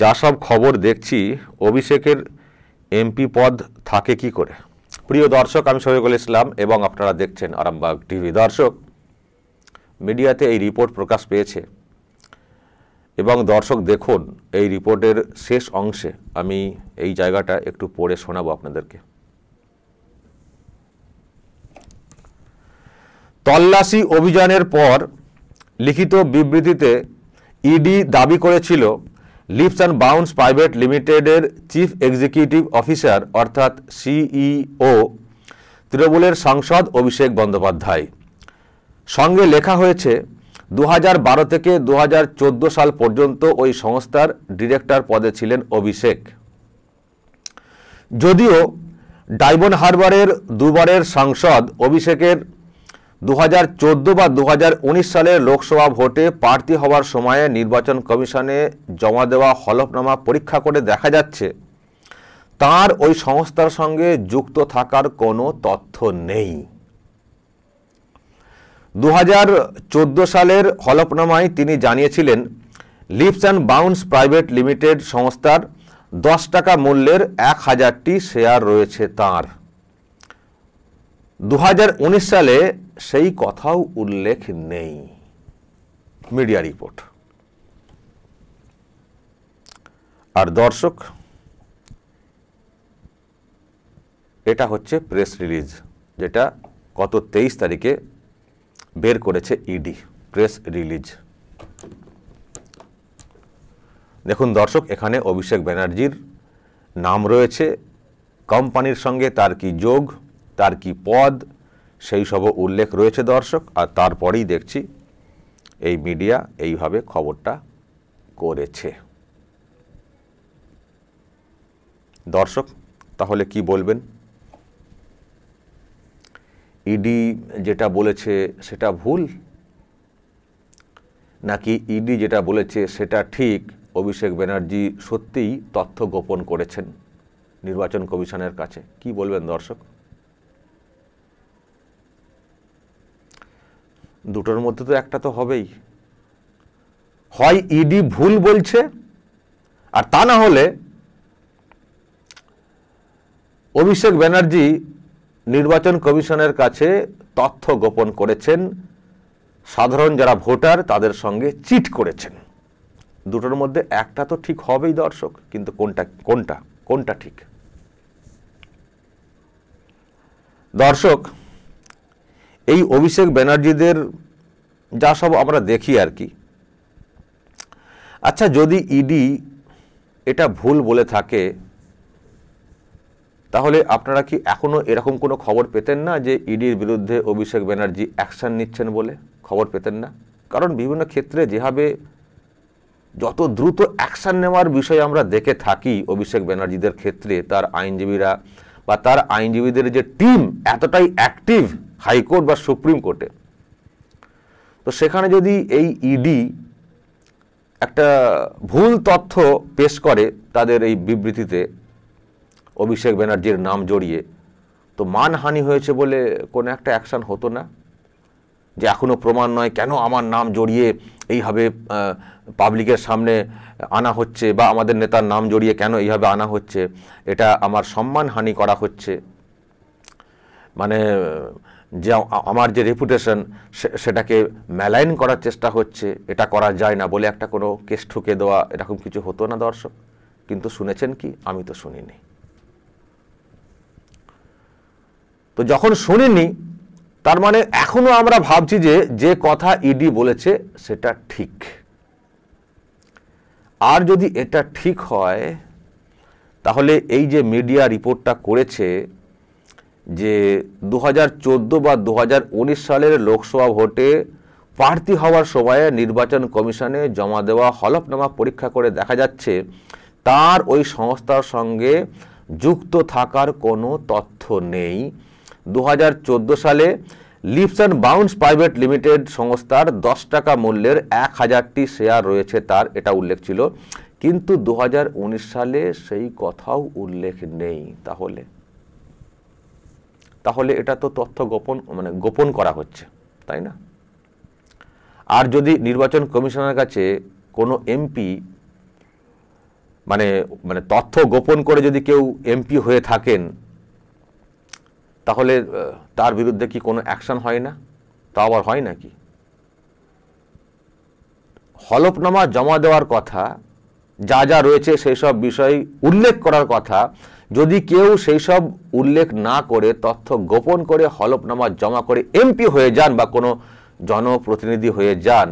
যা সব খবর দেখছি অভিষেকের এমপি পদ থাকে কি করে প্রিয় দর্শক আমি শফিকুল ইসলাম এবং আপনারা দেখছেন আরামবাগ টিভি দর্শক মিডিয়াতে এই রিপোর্ট প্রকাশ পেয়েছে এবং দর্শক দেখুন এই রিপোর্টের শেষ অংশে আমি এই জায়গাটা একটু পড়ে শোনাবো আপনাদেরকে তল্লাশি অভিযানের পর লিখিত বিবৃতিতে ইডি দাবি করেছিল লিপস অ্যান্ড বাউন্স প্রাইভেট লিমিটেডের চিফ এক্সিকিউটিভ অফিসার অর্থাৎ সিইও e তৃণমূলের সাংসদ অভিষেক বন্দ্যোপাধ্যায় সঙ্গে লেখা হয়েছে দু বারো থেকে দু সাল পর্যন্ত ওই সংস্থার ডিরেক্টর পদে ছিলেন অভিষেক যদিও ডাইবন হারবারের দুবারের সাংসদ অভিষেকের দু বা দু সালের লোকসভা ভোটে প্রার্থী হওয়ার সময়ে নির্বাচন কমিশনে জমা দেওয়া হলফনামা পরীক্ষা করে দেখা যাচ্ছে তার ওই সংস্থার সঙ্গে যুক্ত থাকার কোনো তথ্য নেই দু সালের হলফনামায় তিনি জানিয়েছিলেন Leaps and Bounds Private Limited সংস্থার দশ টাকা মূল্যের এক হাজারটি শেয়ার রয়েছে তাঁর দু সালে সেই কথাও উল্লেখ নেই মিডিয়া রিপোর্ট আর দর্শক এটা হচ্ছে প্রেস রিলিজ যেটা গত তেইশ তারিখে বের করেছে ইডি প্রেস রিলিজ দেখুন দর্শক এখানে অভিষেক ব্যানার্জির নাম রয়েছে কোম্পানির সঙ্গে তার কি যোগ তার কি পদ সেই সব উল্লেখ রয়েছে দর্শক আর তারপরেই দেখছি এই মিডিয়া এইভাবে খবরটা করেছে দর্শক তাহলে কি বলবেন ইডি যেটা বলেছে সেটা ভুল নাকি ইডি যেটা বলেছে সেটা ঠিক অভিষেক ব্যানার্জি সত্যিই তথ্য গোপন করেছেন নির্বাচন কমিশনের কাছে কি বলবেন দর্শক দুটোর মধ্যে তো একটা তো হবেই হয় ইডি e ভুল বলছে আর তা না হলে অভিষেক ব্যানার্জি নির্বাচন কমিশনের কাছে তথ্য গোপন করেছেন সাধারণ যারা ভোটার তাদের সঙ্গে চিট করেছেন দুটোর মধ্যে একটা তো ঠিক হবেই দর্শক কিন্তু কোনটা কোনটা কোনটা ঠিক দর্শক এই অভিষেক ব্যানার্জিদের যা সব আমরা দেখি আর কি আচ্ছা যদি ইডি e এটা ভুল বলে থাকে তাহলে আপনারা কি এখনও এরকম কোনো খবর পেতেন না যে ইডির e বিরুদ্ধে অভিষেক ব্যানার্জি অ্যাকশান নিচ্ছেন বলে খবর পেতেন না কারণ বিভিন্ন ক্ষেত্রে যেভাবে যত দ্রুত অ্যাকশান নেওয়ার বিষয় আমরা দেখে থাকি অভিষেক ব্যানার্জিদের ক্ষেত্রে তার আইনজীবীরা বা তার আইনজীবীদের যে টিম এতটাই অ্যাক্টিভ হাইকোর্ট বা সুপ্রিম কোর্টে তো সেখানে যদি এই ইডি e একটা ভুল তথ্য পেশ করে তাদের এই বিবৃতিতে অভিষেক ব্যানার্জির নাম জড়িয়ে তো মানহানি হয়েছে বলে কোনো একটা অ্যাকশান হতো না যে এখনও প্রমাণ নয় কেন আমার নাম জড়িয়ে এইভাবে পাবলিকের সামনে আনা হচ্ছে বা আমাদের নেতার নাম জড়িয়ে কেন এইভাবে আনা হচ্ছে এটা আমার সম্মান হানি করা হচ্ছে মানে যে আমার যে রেপুটেশন সেটাকে ম্যালাইন করার চেষ্টা হচ্ছে এটা করা যায় না বলে একটা কোনো কেস ঠুকে দেওয়া এরকম কিছু হতো না দর্শক কিন্তু শুনেছেন কি আমি তো শুনিনি তো যখন শুনিনি তার মানে এখনও আমরা ভাবছি যে যে কথা ইডি e বলেছে সেটা ঠিক আর যদি এটা ঠিক হয় তাহলে এই যে মিডিয়া রিপোর্টটা করেছে যে দু হাজার বা দু সালের লোকসভা ভোটে প্রার্থী হওয়ার সময়ে নির্বাচন কমিশনে জমা দেওয়া হলফনামা পরীক্ষা করে দেখা যাচ্ছে তার ওই সংস্থার সঙ্গে যুক্ত থাকার কোনো তথ্য নেই দু সালে Leaps and Bounds Private Limited সংস্থার দশ টাকা মূল্যের এক হাজারটি শেয়ার রয়েছে তার এটা উল্লেখ ছিল কিন্তু দু সালে সেই কথাও উল্লেখ নেই তাহলে তাহলে এটা তো তথ্য গোপন মানে গোপন করা হচ্ছে তাই না আর যদি নির্বাচন কমিশনের কাছে কোনো এমপি মানে মানে তথ্য গোপন করে যদি কেউ এমপি হয়ে থাকেন তাহলে তার বিরুদ্ধে কি কোনো অ্যাকশান হয় না তা আবার হয় নাকি হলফনামা জমা দেওয়ার কথা যা যা রয়েছে সেই সব বিষয় উল্লেখ করার কথা যদি কেউ সেই সব উল্লেখ না করে তথ্য গোপন করে হলফনামা জমা করে এমপি হয়ে যান বা কোনো জনপ্রতিনিধি হয়ে যান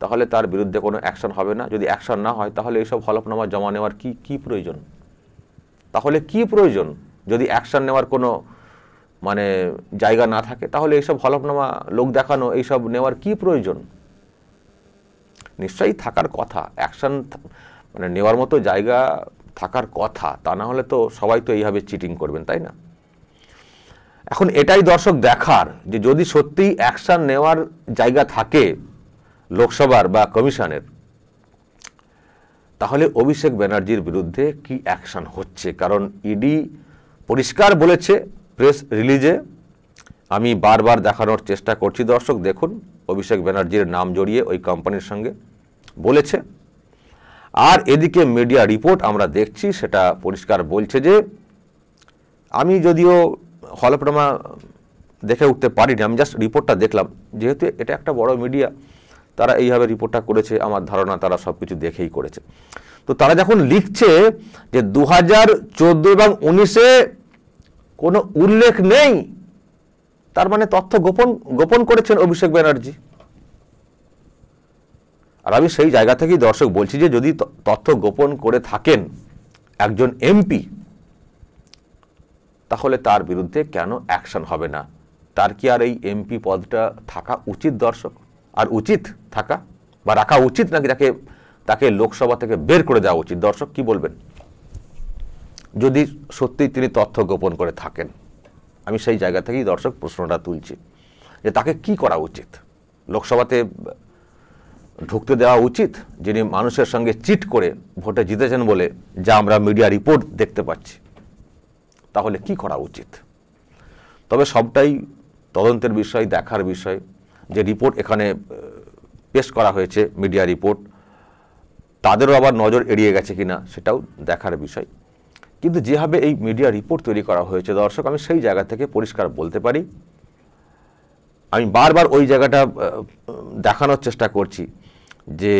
তাহলে তার বিরুদ্ধে কোনো অ্যাকশন হবে না যদি অ্যাকশন না হয় তাহলে এইসব হলফনামা জমা নেওয়ার কি কি প্রয়োজন তাহলে কি প্রয়োজন যদি অ্যাকশন নেওয়ার কোনো মানে জায়গা না থাকে তাহলে এইসব হলফনামা লোক দেখানো এইসব নেওয়ার কি প্রয়োজন নিশ্চয়ই থাকার কথা অ্যাকশন মানে নেওয়ার মতো জায়গা থাকার কথা তা না হলে তো সবাই তো এইভাবে চিটিং করবেন তাই না এখন এটাই দর্শক দেখার যে যদি সত্যি অ্যাকশান নেওয়ার জায়গা থাকে লোকসভার বা কমিশনের তাহলে অভিষেক ব্যানার্জির বিরুদ্ধে কি অ্যাকশান হচ্ছে কারণ ইডি e পরিষ্কার বলেছে প্রেস রিলিজে আমি বারবার দেখানোর চেষ্টা করছি দর্শক দেখুন অভিষেক ব্যানার্জির নাম জড়িয়ে ওই কোম্পানির সঙ্গে বলেছে আর এদিকে মিডিয়া রিপোর্ট আমরা দেখছি সেটা পরিষ্কার বলছে যে আমি যদিও হলফনামা দেখে উঠতে পারিনি আমি জাস্ট রিপোর্টটা দেখলাম যেহেতু এটা একটা বড় মিডিয়া তারা এইভাবে রিপোর্টটা করেছে আমার ধারণা তারা সব কিছু দেখেই করেছে তো তারা যখন লিখছে যে দু হাজার চোদ্দো এবং উনিশে কোনো উল্লেখ নেই তার মানে তথ্য গোপন গোপন করেছেন অভিষেক ব্যানার্জি আর আমি সেই জায়গা থেকেই দর্শক বলছি যে যদি তথ্য গোপন করে থাকেন একজন এমপি তাহলে তার বিরুদ্ধে কেন অ্যাকশন হবে না তার কি আর এই এমপি পদটা থাকা উচিত দর্শক আর উচিত থাকা বা রাখা উচিত নাকি তাকে তাকে লোকসভা থেকে বের করে দেওয়া উচিত দর্শক কি বলবেন যদি সত্যিই তিনি তথ্য গোপন করে থাকেন আমি সেই জায়গা থেকেই দর্শক প্রশ্নটা তুলছি যে তাকে কি করা উচিত লোকসভাতে ঢুকতে দেওয়া উচিত যিনি মানুষের সঙ্গে চিট করে ভোটে জিতেছেন বলে যা আমরা মিডিয়া রিপোর্ট দেখতে পাচ্ছি তাহলে কি করা উচিত তবে সবটাই তদন্তের বিষয় দেখার বিষয় যে রিপোর্ট এখানে পেশ করা হয়েছে মিডিয়া রিপোর্ট তাদেরও আবার নজর এড়িয়ে গেছে কিনা সেটাও দেখার বিষয় কিন্তু যেভাবে এই মিডিয়া রিপোর্ট তৈরি করা হয়েছে দর্শক আমি সেই জায়গা থেকে পরিষ্কার বলতে পারি আমি বারবার ওই জায়গাটা দেখানোর চেষ্টা করছি যে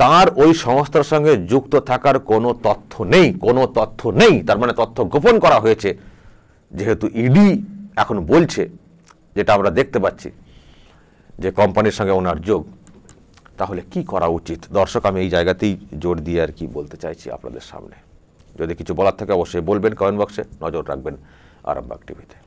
তার ওই সংস্থার সঙ্গে যুক্ত থাকার কোনো তথ্য নেই কোনো তথ্য নেই তার মানে তথ্য গোপন করা হয়েছে যেহেতু ইডি এখন বলছে যেটা আমরা দেখতে পাচ্ছি যে কোম্পানির সঙ্গে ওনার যোগ তাহলে কি করা উচিত দর্শক আমি এই জায়গাতেই জোর দিয়ে আর কি বলতে চাইছি আপনাদের সামনে যদি কিছু বলার থাকে অবশ্যই বলবেন কমেন্ট বক্সে নজর রাখবেন আরামবাগ টিভিতে